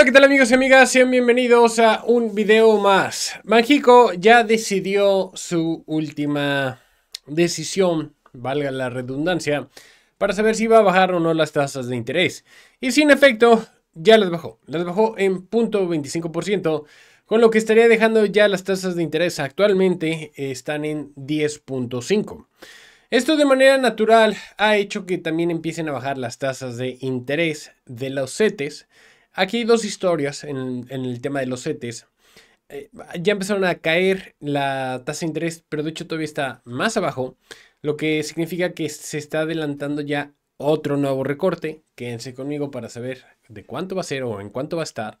Hola, ¿qué tal amigos y amigas? Sean bienvenidos a un video más. Manjico ya decidió su última decisión, valga la redundancia, para saber si iba a bajar o no las tasas de interés. Y sin efecto, ya las bajó. Las bajó en 0.25%, con lo que estaría dejando ya las tasas de interés actualmente eh, están en 10.5%. Esto de manera natural ha hecho que también empiecen a bajar las tasas de interés de los CETES Aquí hay dos historias en, el tema de los CETES. Eh, ya empezaron a caer la tasa de interés, pero de hecho todavía está más abajo, lo que significa que se está adelantando ya otro nuevo recorte. Quédense conmigo para saber de cuánto va a ser o en cuánto va a estar.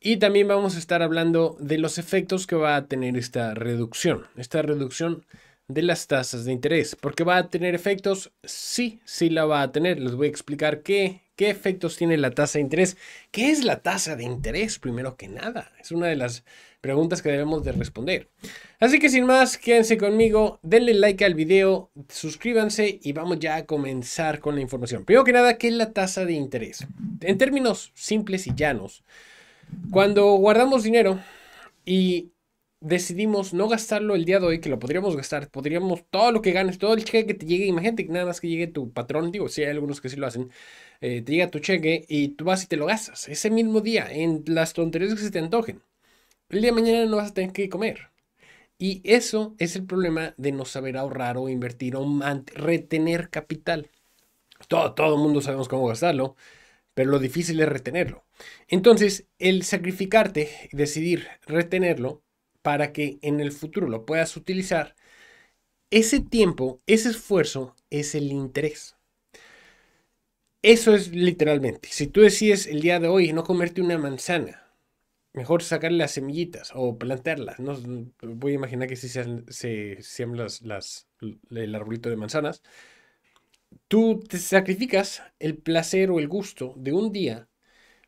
Y también vamos a estar hablando de los efectos que va a tener esta reducción. Esta reducción de las tasas de interés. Porque va a tener efectos, sí, sí la va a tener. Les voy a explicar qué, qué efectos tiene la tasa de interés. ¿Qué es la tasa de interés, primero que nada? Es una de las preguntas que debemos de responder. Así que sin más, quédense conmigo, denle like al video, suscríbanse y vamos ya a comenzar con la información. Primero que nada, ¿qué es la tasa de interés? En términos simples y llanos, cuando guardamos dinero y decidimos no gastarlo el día de hoy, que lo podríamos gastar, podríamos todo lo que ganes, todo el cheque que te llegue, imagínate que nada más que llegue tu patrón, digo, sí, hay algunos que sí lo hacen, eh, te llega tu cheque y tú vas y te lo gastas ese mismo día en las tonterías que se te antojen. El día de mañana no vas a tener que comer. Y eso es el problema de no saber ahorrar o invertir o retener capital. Todo, todo el mundo sabemos cómo gastarlo, pero lo difícil es retenerlo. Entonces, el sacrificarte y decidir retenerlo para que en el futuro lo puedas utilizar, ese tiempo, ese esfuerzo es el interés. Eso es literalmente. Si tú decides el día de hoy no comerte una manzana, mejor sacarle las semillitas o plantarlas. No, voy a imaginar que si se, siembras las, el arbolito de manzanas. Tú te sacrificas el placer o el gusto de un día,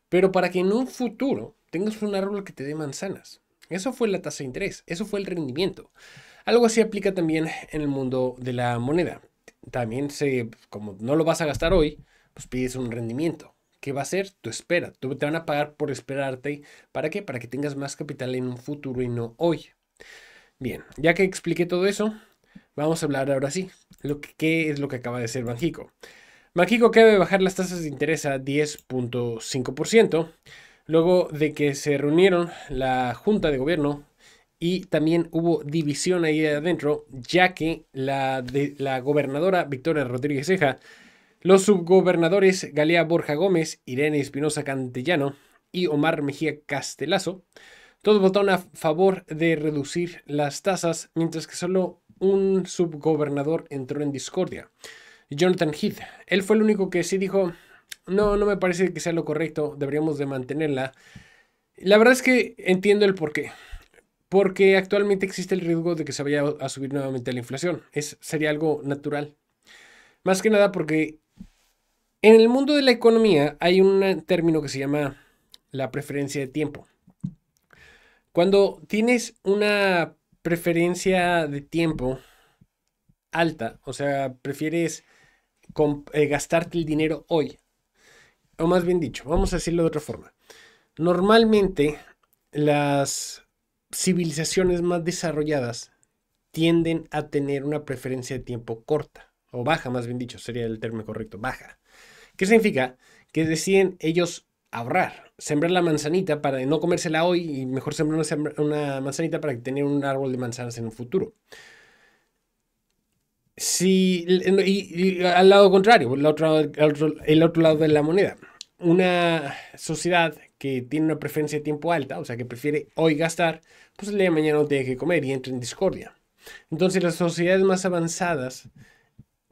pero para que en un futuro tengas un árbol que te dé manzanas. Eso fue la tasa de interés, eso fue el rendimiento. Algo así aplica también en el mundo de la moneda. También se, como no lo vas a gastar hoy, pues pides un rendimiento. ¿Qué va a ser? Tu espera. Te van a pagar por esperarte. ¿Para qué? Para que tengas más capital en un futuro y no hoy. Bien, ya que expliqué todo eso, vamos a hablar ahora sí. Lo que, ¿Qué es lo que acaba de hacer Banjico? Banjico acaba de bajar las tasas de interés a 10.5% luego de que se reunieron la Junta de Gobierno y también hubo división ahí adentro, ya que la, de, la gobernadora Victoria Rodríguez Ceja, los subgobernadores Galea Borja Gómez, Irene Espinosa Cantellano y Omar Mejía Castelazo, todos votaron a favor de reducir las tasas, mientras que solo un subgobernador entró en discordia. Jonathan Heath. Él fue el único que sí dijo, no, no me parece que sea lo correcto, deberíamos de mantenerla. La verdad es que entiendo el porqué. Porque actualmente existe el riesgo de que se vaya a subir nuevamente la inflación. Es, sería algo natural. Más que nada porque en el mundo de la economía hay un término que se llama la preferencia de tiempo. Cuando tienes una preferencia de tiempo alta, o sea, prefieres eh, gastarte el dinero hoy o más bien dicho, vamos a decirlo de otra forma. Normalmente las civilizaciones más desarrolladas tienden a tener una preferencia de tiempo corta, o baja más bien dicho, sería el término correcto, baja. ¿Qué significa? Que deciden ellos ahorrar, sembrar la manzanita para no comérsela hoy y mejor sembrar una, manzanita para tener un árbol de manzanas en un futuro si, y, al lado contrario, el otro, lado de la moneda, una sociedad que tiene una preferencia de tiempo alta, o sea, que prefiere hoy gastar, pues el día de mañana no tiene que comer y entra en discordia. Entonces las sociedades más avanzadas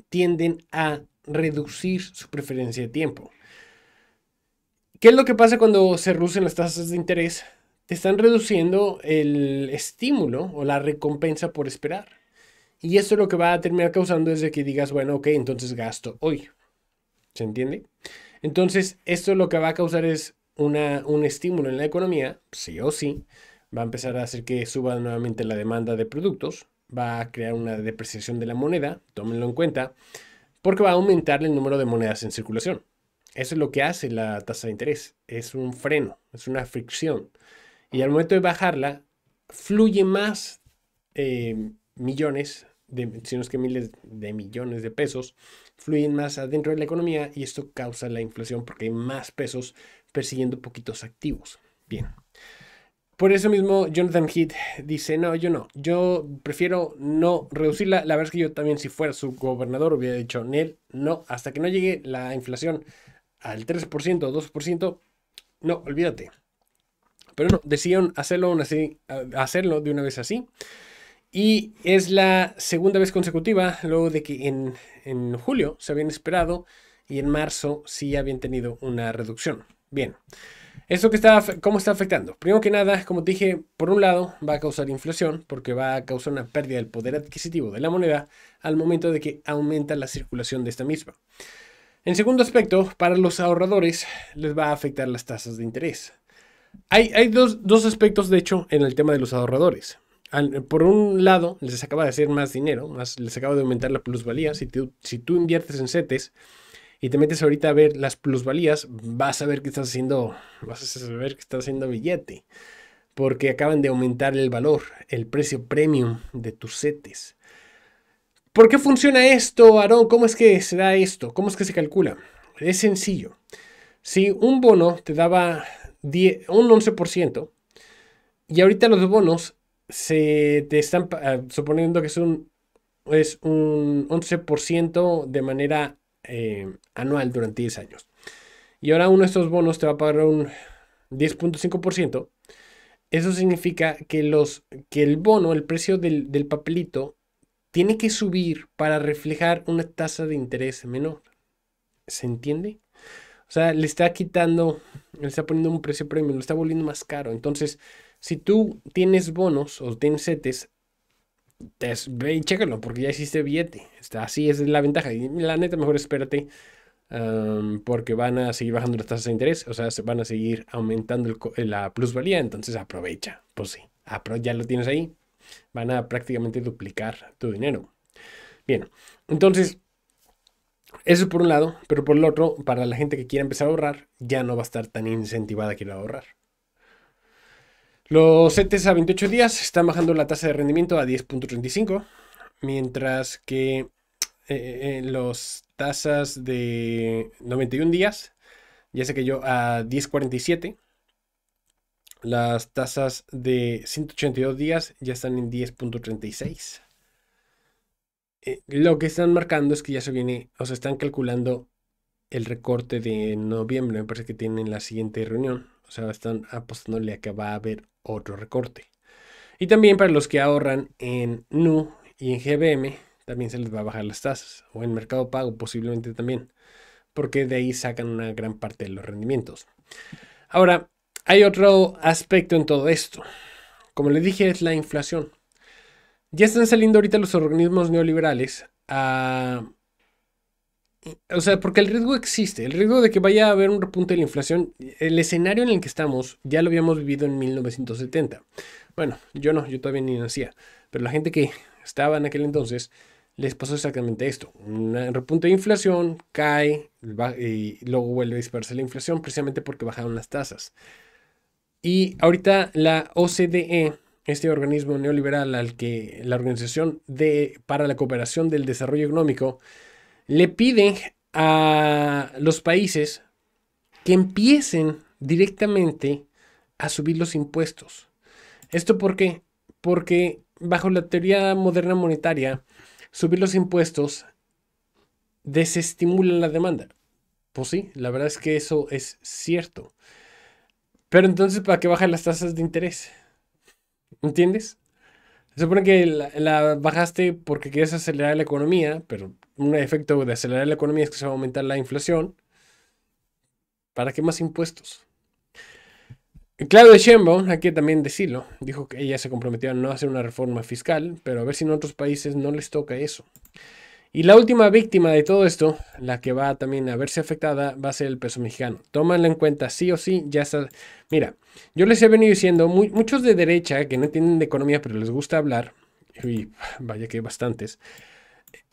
tienden a reducir su preferencia de tiempo. ¿Qué es lo que pasa cuando se reducen las tasas de interés? Te están reduciendo el estímulo o la recompensa por esperar. Y eso lo que va a terminar causando es que digas, bueno, ok, entonces gasto hoy. ¿Se entiende? Entonces, esto lo que va a causar es un estímulo en la economía, sí o sí. Va a empezar a hacer que suba nuevamente la demanda de productos. Va a crear una depreciación de la moneda, tómenlo en cuenta, porque va a aumentar el número de monedas en circulación. Eso es lo que hace la tasa de interés. Es un freno, es una fricción. Y al momento de bajarla, fluye más eh, millones de, si no es que miles de millones de pesos, fluyen más adentro de la economía y esto causa la inflación porque hay más pesos persiguiendo poquitos activos. Bien. Por eso mismo Jonathan Heath dice, no, yo no, yo prefiero no reducirla. La verdad es que yo también si fuera su gobernador hubiera dicho, no, hasta que no llegue la inflación al 3% 2%, no, olvídate. Pero no, decidieron hacerlo, así, hacerlo de una vez así. Y es la segunda vez consecutiva, luego de que en, julio se habían esperado y en marzo sí habían tenido una reducción. Bien, eso que está, cómo está afectando? Primero que nada, como te dije, por un lado va a causar inflación porque va a causar una pérdida del poder adquisitivo de la moneda al momento de que aumenta la circulación de esta misma. En segundo aspecto, para los ahorradores les va a afectar las tasas de interés. Hay, hay dos aspectos, de hecho, en el tema de los ahorradores por un lado, les acaba de hacer más dinero, más, les acaba de aumentar la plusvalía. Si, si tú inviertes en setes y te metes ahorita a ver las plusvalías, vas a ver que estás haciendo, vas a saber que estás haciendo billete, porque acaban de aumentar el valor, el precio premium de tus setes ¿Por qué funciona esto, Aarón? ¿Cómo es que se da esto? ¿Cómo es que se calcula? Es sencillo. Si un bono te daba 10, un 11%, y ahorita los bonos se te están, ah, suponiendo que es un, es un 11% de manera eh, anual durante 10 años. Y ahora uno de estos bonos te va a pagar un 10.5%. Eso significa que, los, que el bono, el precio del, del papelito, tiene que subir para reflejar una tasa de interés menor. ¿Se entiende? O sea, le está quitando, le está poniendo un precio premium, lo está volviendo más caro. Entonces, si tú tienes bonos o tienes setes, ve y chécalo, porque ya existe billete. así es la ventaja. Y la neta, mejor espérate, porque van a seguir bajando las tasas de interés, o sea, se van a seguir aumentando eh, la plusvalía, entonces aprovecha. Pues sí, ya lo tienes ahí. Van a prácticamente duplicar tu dinero. Bien, entonces, eso es por un lado, pero por el otro, para la gente que quiera empezar a ahorrar, ya no va a estar tan incentivada a querer ahorrar. Los ETS a 28 días están bajando la tasa de rendimiento a 10.35, mientras que las eh, eh, los tasas de 91 días ya se yo a 10.47. Las tasas de 182 días ya están en 10.36. Eh, lo que están marcando es que ya se viene, o sea, están calculando el recorte de noviembre. Me parece que tienen la siguiente reunión. O sea, están apostándole a que va a haber otro recorte. Y también para los que ahorran en NU y en GBM, también se les va a bajar las tasas, o en Mercado Pago posiblemente también, porque de ahí sacan una gran parte de los rendimientos. Ahora, hay otro aspecto en todo esto. Como les dije, es la inflación. Ya están saliendo ahorita los organismos neoliberales a o sea, porque el riesgo existe, el riesgo de que vaya a haber un repunte de la inflación, el escenario en el que estamos ya lo habíamos vivido en 1970. Bueno, yo no, yo todavía ni nacía, pero la gente que estaba en aquel entonces les pasó exactamente esto. Un repunte de inflación, cae y luego vuelve a dispararse la inflación precisamente porque bajaron las tasas. Y ahorita la OCDE, este organismo neoliberal al que la Organización de, para la Cooperación del Desarrollo Económico, le piden a los países que empiecen directamente a subir los impuestos. ¿Esto por qué? Porque bajo la teoría moderna monetaria, subir los impuestos desestimula la demanda. Pues sí, la verdad es que eso es cierto. Pero entonces, ¿para qué bajan las tasas de interés? ¿Entiendes? Se supone que la, bajaste porque quieres acelerar la economía, pero un efecto de acelerar la economía es que se va a aumentar la inflación. ¿Para qué más impuestos? Claudio Sheinbaum, hay que también decirlo, dijo que ella se comprometió a no hacer una reforma fiscal, pero a ver si en otros países no les toca eso. Y la última víctima de todo esto, la que va también a verse afectada, va a ser el peso mexicano. Tómala en cuenta, sí o sí, ya está. Mira, yo les he venido diciendo, muchos de derecha que no tienen de economía, pero les gusta hablar, y vaya que bastantes,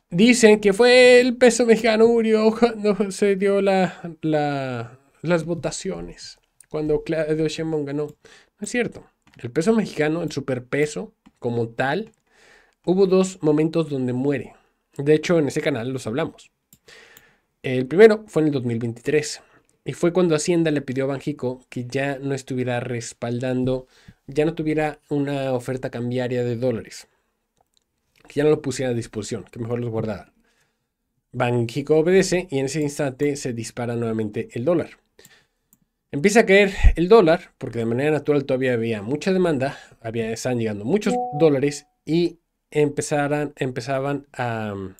dicen que fue el peso mexicano murió cuando se dio la, las votaciones, cuando Claudio Sheinbaum ganó. No es cierto. El peso mexicano, el superpeso como tal, hubo dos momentos donde muere de hecho, en ese canal los hablamos. El primero fue en el 2023 y fue cuando Hacienda le pidió a Banjico que ya no estuviera respaldando, ya no tuviera una oferta cambiaria de dólares, que ya no lo pusiera a disposición, que mejor los guardara. Banjico obedece y en ese instante se dispara nuevamente el dólar. Empieza a caer el dólar porque de manera natural todavía había mucha demanda, había, estaban llegando muchos dólares y empezaran, empezaban a, mm,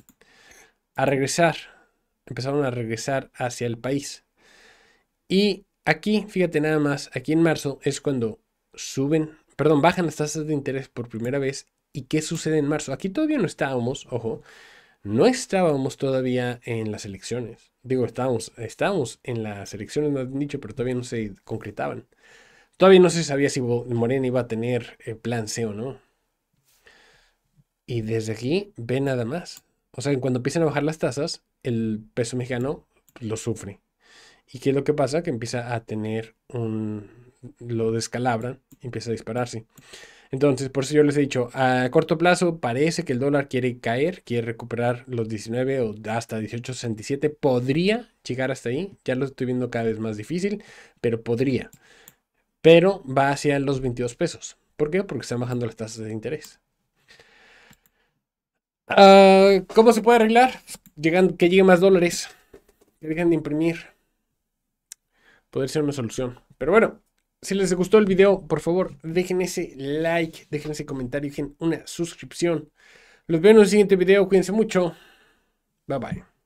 a regresar, empezaron a regresar hacia el país. Y aquí, fíjate nada más, aquí en marzo es cuando suben, perdón, bajan las tasas de interés por primera vez. ¿Y qué sucede en marzo? Aquí todavía no estábamos, ojo, no estábamos todavía en las elecciones. Digo, estábamos, estábamos en las elecciones, no han dicho, pero todavía no se concretaban. Todavía no se sabía si Morena iba a tener eh, plan C o no. Y desde aquí ve nada más. O sea, cuando empiezan a bajar las tasas, el peso mexicano lo sufre. ¿Y qué es lo que pasa? Que empieza a tener un... lo descalabran empieza a dispararse. Entonces, por eso yo les he dicho, a corto plazo parece que el dólar quiere caer, quiere recuperar los 19 o hasta 18.67. Podría llegar hasta ahí, ya lo estoy viendo cada vez más difícil, pero podría. Pero va hacia los 22 pesos. ¿Por qué? Porque están bajando las tasas de interés. Ah, ¿Cómo se puede arreglar? Llegando, que lleguen más dólares. Que dejen de imprimir. Podría ser una solución. Pero bueno, si les gustó el video, por favor, dejen ese like, dejen ese comentario, dejen una suscripción. Los veo en el siguiente video. Cuídense mucho. Bye bye.